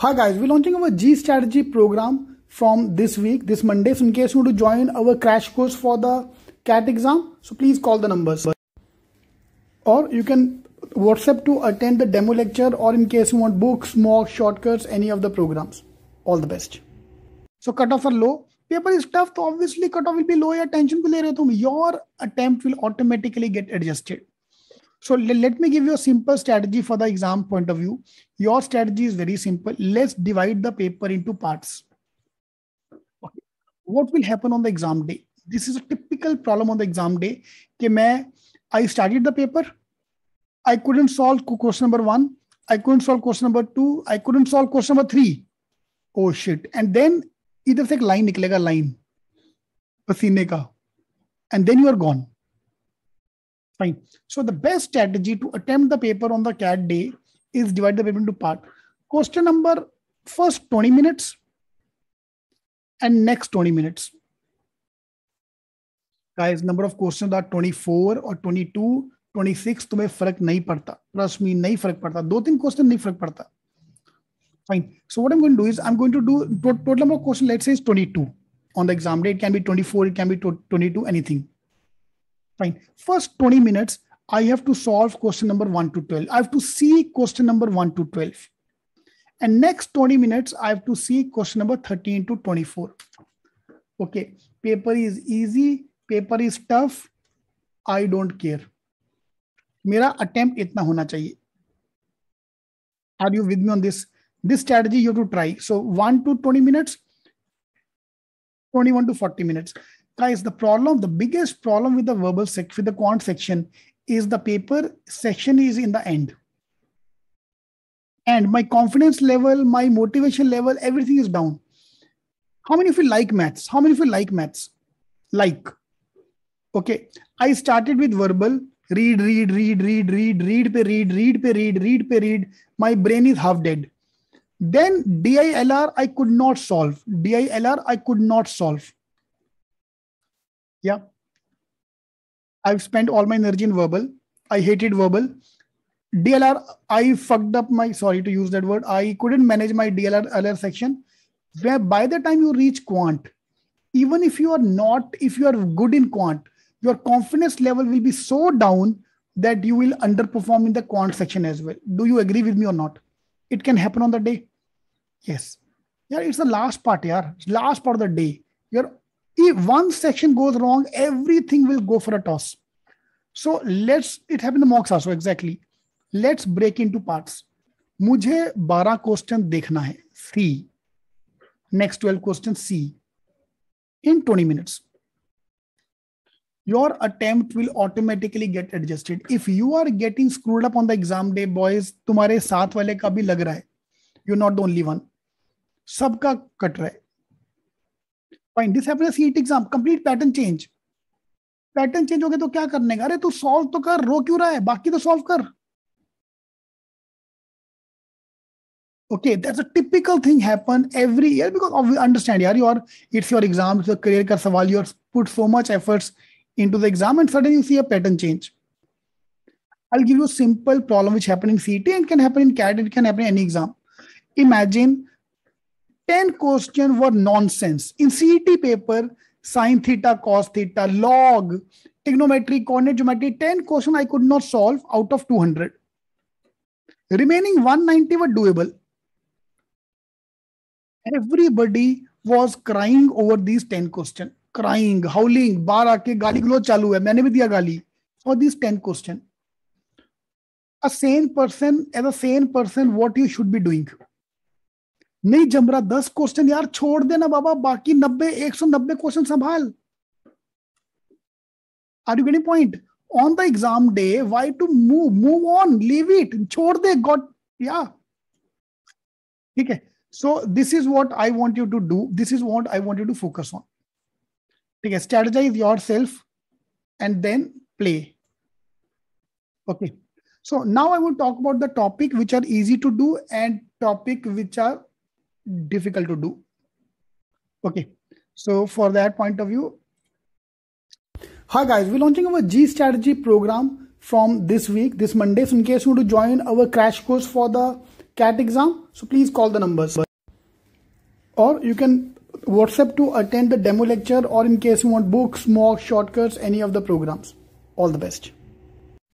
Hi guys, we're launching our G strategy program from this week, this Monday. So in case you want to join our crash course for the CAT exam, so please call the numbers. Or you can WhatsApp to attend the demo lecture or in case you want books, mock, shortcuts, any of the programs. All the best. So cutoff are low. Paper is tough, so obviously cutoff will be low. Your attention will your attempt will automatically get adjusted. So let me give you a simple strategy for the exam point of view. Your strategy is very simple. Let's divide the paper into parts. Okay. What will happen on the exam day? This is a typical problem on the exam day. Okay, I studied the paper. I couldn't solve question number one. I couldn't solve question number two. I couldn't solve question number three. Oh shit. And then इधर से एक line line, line पसीने का and then you are gone. Fine. So the best strategy to attempt the paper on the CAD day is divide the paper into part. Question number first 20 minutes and next 20 minutes. Guys, number of questions are 24 or 22, 26 To फर्क नहीं पड़ता Trust me, नहीं फर्क पड़ता दो तीन question नहीं फर्क fine so what i'm going to do is i'm going to do total number of questions let's say is 22 on the exam day it can be 24 it can be 22 anything Fine. First 20 minutes, I have to solve question number 1 to 12. I have to see question number 1 to 12. And next 20 minutes, I have to see question number 13 to 24. Okay, paper is easy, paper is tough, I don't care. मेरा attempt इतना Are you with me on this? This strategy you have to try. So one to twenty minutes, 21 to 40 minutes guys, the problem, the biggest problem with the verbal sec with the quant section is the paper section is in the end. And my confidence level, my motivation level, everything is down. How many of you like maths? How many of you like maths? Like. Okay. I started with verbal. Read, read, read, read, read, read, pe read, read, pe read, read, pe read. My brain is half dead. Then DILR I could not solve. DILR I could not solve. Yeah. I've spent all my energy in verbal. I hated verbal. DLR, I fucked up my, sorry to use that word, I couldn't manage my DLR LR section. Where by the time you reach quant, even if you are not, if you are good in quant, your confidence level will be so down that you will underperform in the quant section as well. Do you agree with me or not? It can happen on the day. Yes. Yeah, it's the last part, yeah. Last part of the day. You're if one section goes wrong, everything will go for a toss. So let's, it happened in mocks also exactly. Let's break into parts. मुझे 12 question देखना है see next 12 questions see in 20 minutes. Your attempt will automatically get adjusted. If you are getting screwed up on the exam day, boys, तुम्हारे साथ वाले का भी लग रहा है. You're not the only one. सबका कट रहा है. Point this happens seat exam complete pattern change pattern change हो गया तो क्या करने का अरे तू सॉल्व तो कर रो क्यों रहा है बाकी तो सॉल्व कर okay that's a typical thing happen every year because of, understand yeah your it's your exam it's your career ka sawal you put so much efforts into the exam and suddenly you see a pattern change i'll give you a simple problem which happened in ct and can happen in cad it can happen in any exam imagine 10 question were nonsense. In CET paper, sine theta, cos theta, log, trigonometry, coordinate geometry, 10 question I could not solve out of 200. Remaining 190 were doable. Everybody was crying over these 10 question. Crying, howling, बार आके गाली गलो चालू है मैंने भी दिया गाली for these 10 question. A sane person, as a sane person, what you should be doing. नहीं जम रहा दस क्वेश्चन यार छोड़ देना बाबा बाकी नब्बे एक सौ नब्बे क्वेश्चन संभाल are you getting point on the exam day why to move move on leave it छोड़ दे गॉट या ठीक है so this is what I want you to do this is what I want you to focus on ठीक है strategize yourself and then play okay so now I will talk about the topic which are easy to do and topic which are difficult to do. Okay, so for that point of view, hi guys, we're launching our G strategy program from this week, this Monday. So in case you want to join our crash course for the CAT exam, so please call the numbers. Or you can WhatsApp to attend the demo lecture or in case you want books, mock, shortcuts, any of the programs. All the best.